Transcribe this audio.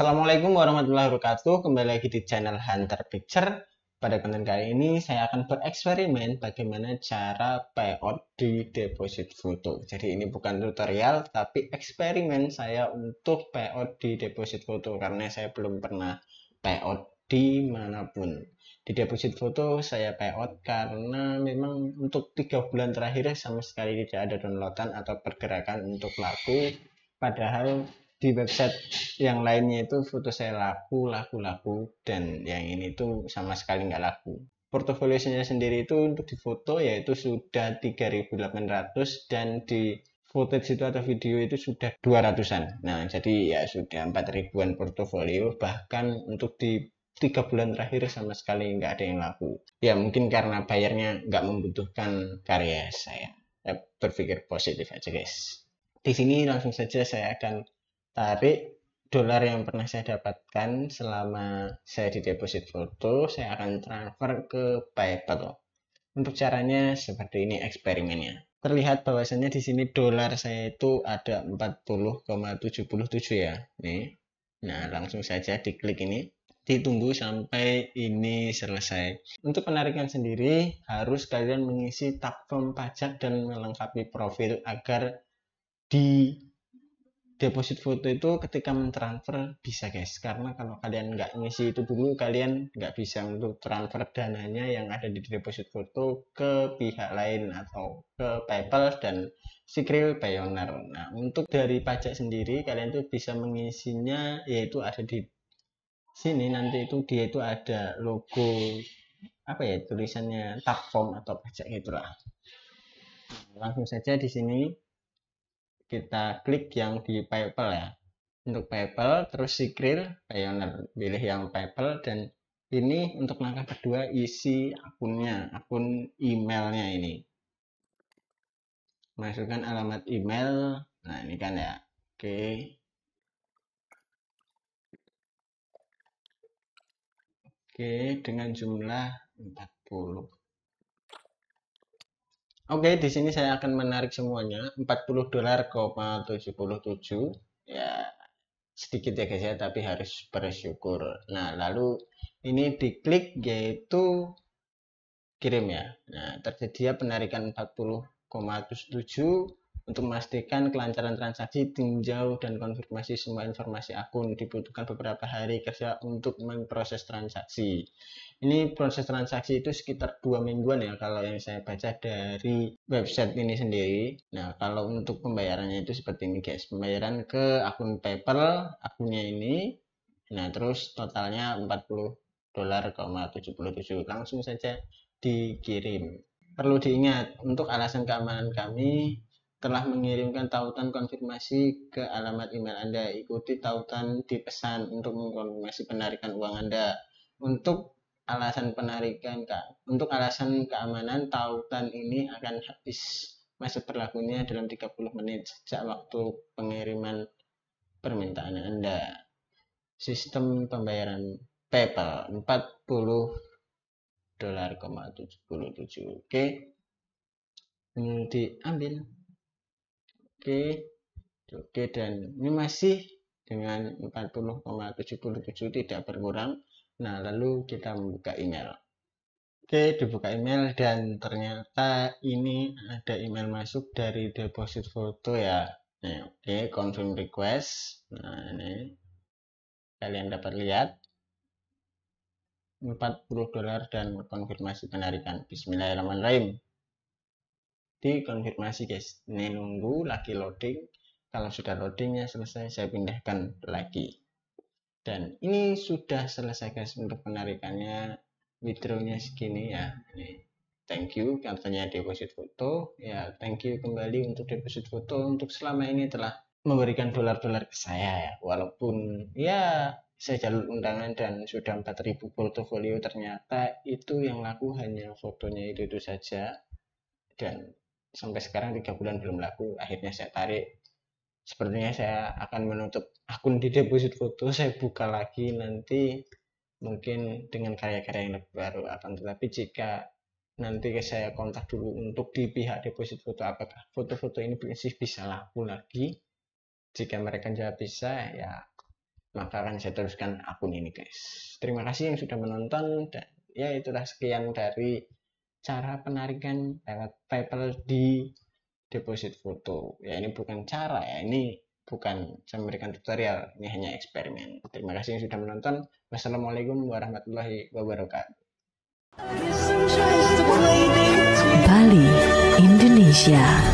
Assalamualaikum warahmatullahi wabarakatuh. Kembali lagi di channel Hunter Picture. Pada konten kali ini saya akan bereksperimen bagaimana cara payout di deposit foto. Jadi ini bukan tutorial tapi eksperimen saya untuk payout di deposit foto karena saya belum pernah payout manapun. Di deposit foto saya payout karena memang untuk 3 bulan terakhir sama sekali tidak ada downloadan atau pergerakan untuk laku. Padahal di website yang lainnya itu foto saya laku, laku, laku, dan yang ini tuh sama sekali nggak laku. Portofolio Portofolionya sendiri itu untuk di foto yaitu sudah 3.800 dan di footage itu atau video itu sudah 200-an. Nah, jadi ya sudah 4000-an portofolio bahkan untuk di tiga bulan terakhir sama sekali nggak ada yang laku. Ya mungkin karena bayarnya nggak membutuhkan karya saya ya, berpikir positif aja guys. Di sini langsung saja saya akan tapi dolar yang pernah saya dapatkan selama saya di deposit foto saya akan transfer ke PayPal untuk caranya seperti ini eksperimennya terlihat bahwasannya di sini dolar saya itu ada 40,77 ya nih nah langsung saja diklik ini ditunggu sampai ini selesai. Untuk penarikan sendiri harus kalian mengisi platform pajak dan melengkapi profil agar di deposit foto itu ketika mentransfer bisa guys karena kalau kalian nggak ngisi itu dulu kalian nggak bisa untuk transfer dananya yang ada di deposit foto ke pihak lain atau ke PayPal dan Secret Payoneer. Nah untuk dari pajak sendiri kalian tuh bisa mengisinya yaitu ada di sini nanti itu dia itu ada logo apa ya tulisannya tag form atau pajak gitulah. Langsung saja di sini kita klik yang di PayPal ya untuk PayPal terus secret Payoneer pilih yang PayPal dan ini untuk langkah kedua isi akunnya akun emailnya ini masukkan alamat email nah ini kan ya oke oke dengan jumlah 40 Oke, di sini saya akan menarik semuanya 40 dolar, 77. Ya, sedikit ya guys ya, tapi harus bersyukur. Nah, lalu ini diklik yaitu kirim ya. Nah, tersedia penarikan 40,7 untuk memastikan kelancaran transaksi, tinjau dan konfirmasi semua informasi akun. Dibutuhkan beberapa hari kerja untuk memproses transaksi. Ini proses transaksi itu sekitar dua mingguan ya kalau yang saya baca dari website ini sendiri. Nah kalau untuk pembayarannya itu seperti ini guys. Pembayaran ke akun PayPal akunnya ini. Nah terus totalnya 40 dolar, 77 langsung saja dikirim. Perlu diingat, untuk alasan keamanan kami, telah mengirimkan tautan konfirmasi ke alamat email Anda. Ikuti tautan di pesan untuk mengkonfirmasi penarikan uang Anda. Untuk alasan penarikan, Kak. Untuk alasan keamanan, tautan ini akan habis masa berlakunya dalam 30 menit sejak waktu pengiriman permintaan Anda. Sistem pembayaran PayPal 40 77. Oke. Okay. Ini diambil. Oke, oke dan ini masih dengan 40,77 tidak berkurang. Nah, lalu kita membuka email. Oke, dibuka email dan ternyata ini ada email masuk dari deposit foto ya. Nah, oke, confirm request. Nah, ini kalian dapat lihat 40 dolar dan konfirmasi penarikan. Bismillahirrahmanirrahim dikonfirmasi guys ini nunggu lagi loading kalau sudah loadingnya selesai saya pindahkan lagi dan ini sudah selesai guys untuk penarikannya withdrawnya segini ya ini thank you katanya deposit foto ya thank you kembali untuk deposit foto untuk selama ini telah memberikan dolar-dolar ke saya ya walaupun ya saya jalur undangan dan sudah 4000 portofolio ternyata itu yang laku hanya fotonya itu itu saja dan sampai sekarang tiga bulan belum laku akhirnya saya tarik sepertinya saya akan menutup akun di deposit foto saya buka lagi nanti mungkin dengan karya-karya yang lebih baru akan tetapi jika nanti saya kontak dulu untuk di pihak deposit foto apakah foto-foto ini prinsip bisa laku lagi jika mereka jawab bisa ya maka akan saya teruskan akun ini guys terima kasih yang sudah menonton dan ya itulah sekian dari cara penarikan lewat paper di deposit foto ya ini bukan cara ya ini bukan saya memberikan tutorial ini hanya eksperimen terima kasih yang sudah menonton wassalamualaikum warahmatullahi wabarakatuh Bali Indonesia